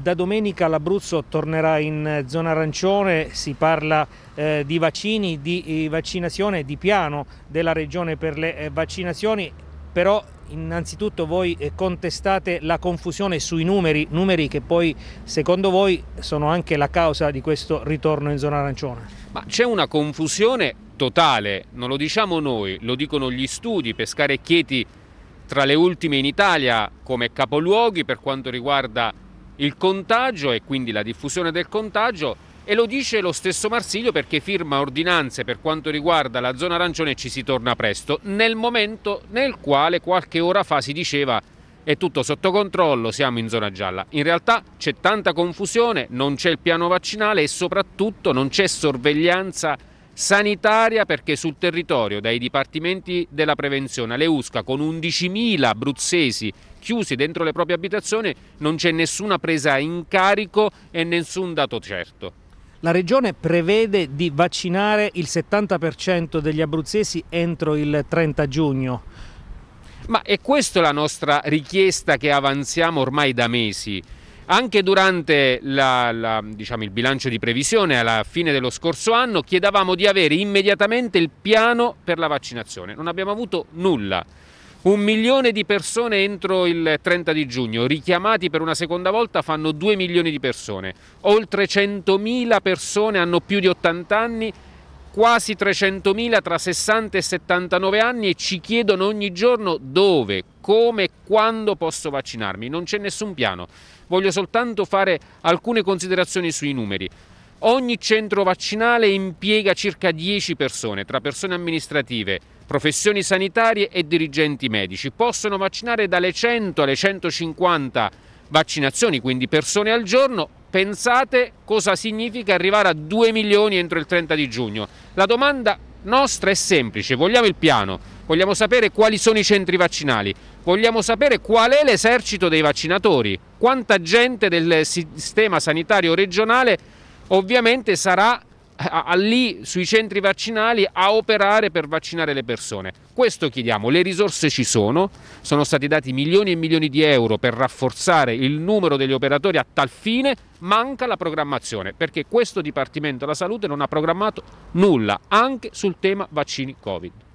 Da domenica l'Abruzzo tornerà in eh, zona arancione, si parla eh, di vaccini, di eh, vaccinazione, di piano della regione per le eh, vaccinazioni, però innanzitutto voi eh, contestate la confusione sui numeri, numeri che poi secondo voi sono anche la causa di questo ritorno in zona arancione. Ma c'è una confusione totale, non lo diciamo noi, lo dicono gli studi, Pescare e Chieti tra le ultime in Italia come capoluoghi per quanto riguarda il contagio e quindi la diffusione del contagio e lo dice lo stesso Marsiglio perché firma ordinanze per quanto riguarda la zona arancione e ci si torna presto, nel momento nel quale qualche ora fa si diceva è tutto sotto controllo, siamo in zona gialla. In realtà c'è tanta confusione, non c'è il piano vaccinale e soprattutto non c'è sorveglianza sanitaria perché sul territorio dai dipartimenti della prevenzione alle USCA con 11.000 abruzzesi chiusi dentro le proprie abitazioni non c'è nessuna presa in carico e nessun dato certo. La regione prevede di vaccinare il 70% degli abruzzesi entro il 30 giugno. Ma è questa la nostra richiesta che avanziamo ormai da mesi. Anche durante la, la, diciamo, il bilancio di previsione alla fine dello scorso anno chiedevamo di avere immediatamente il piano per la vaccinazione. Non abbiamo avuto nulla. Un milione di persone entro il 30 di giugno, richiamati per una seconda volta fanno 2 milioni di persone. Oltre 100.000 persone hanno più di 80 anni quasi 300.000 tra 60 e 79 anni e ci chiedono ogni giorno dove, come e quando posso vaccinarmi. Non c'è nessun piano, voglio soltanto fare alcune considerazioni sui numeri. Ogni centro vaccinale impiega circa 10 persone, tra persone amministrative, professioni sanitarie e dirigenti medici. Possono vaccinare dalle 100 alle 150 vaccinazioni, quindi persone al giorno, Pensate cosa significa arrivare a 2 milioni entro il 30 di giugno. La domanda nostra è semplice, vogliamo il piano, vogliamo sapere quali sono i centri vaccinali, vogliamo sapere qual è l'esercito dei vaccinatori, quanta gente del sistema sanitario regionale ovviamente sarà a, a, lì sui centri vaccinali a operare per vaccinare le persone. Questo chiediamo, le risorse ci sono, sono stati dati milioni e milioni di euro per rafforzare il numero degli operatori a tal fine, manca la programmazione perché questo Dipartimento della Salute non ha programmato nulla anche sul tema vaccini Covid.